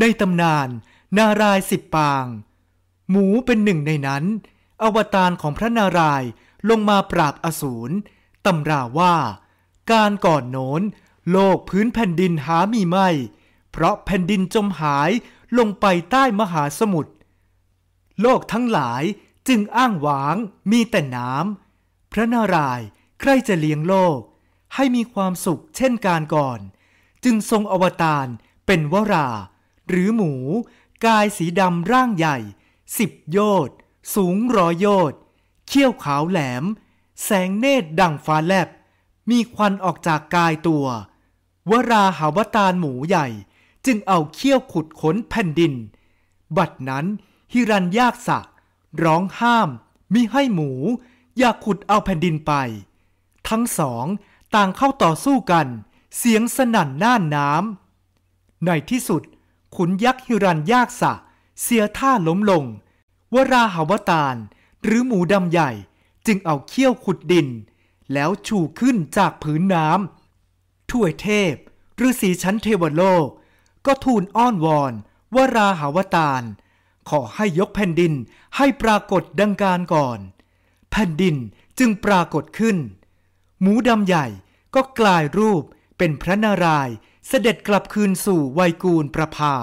ในตำนานนารายสิบปาง หมูเป็นหนึ่งในนั้น อวตารของพระนารายลงมาปราบอสูรตำราว่า การก่อนโน้น โลกพื้นแผ่นดินหามีไม่ เพราะแผ่นดินจมหายลงไปใต้มหาสมุทรโลกทั้งหลายจึงอ้างหวาง มีแต่น้ำพระนารายณ์ใครจะเลี้ยงโลก ให้มีความสุขเช่นการก่อน จึงทรงอวตารเป็นวราหรือหมูกายสีดำร่างใหญ่สิบโยดสูงร้อยโยดเขี้ยวขาวแหลม แสงเนตรดังฟ้าแลบ มีควันออกจากกายตัว วราหาวตาลหมูใหญ่จึงเอาเขี้ยวขุดขนแผ่นดิน บัดนั้นฮิรันยากษะร้องห้ามมิให้หมู อย่าขุดเอาแผ่นดินไป ทั้งสอง ต่างเข้าต่อสู้กัน เสียงสนั่นหน้าน้ำในที่สุดขุนยักษ์ฮิรันยากษะเสียท่าล้มลง วราหาวตารหรือหมูดำใหญ่จึงเอาเขี้ยวขุดดิน แล้วชูขึ้นจากผืนน้ำถ้วยเทพฤาษีชั้นเทวโลก ก็ทูลอ้อนวอน วราหาวตารขอให้ยกแผ่นดินให้ปรากฏดังการก่อน แผ่นดินจึงปรากฏขึ้น หมูดำใหญ่ก็กลายรูปเป็นพระนารายณ์เสด็จกลับคืนสู่ไวกูลประภา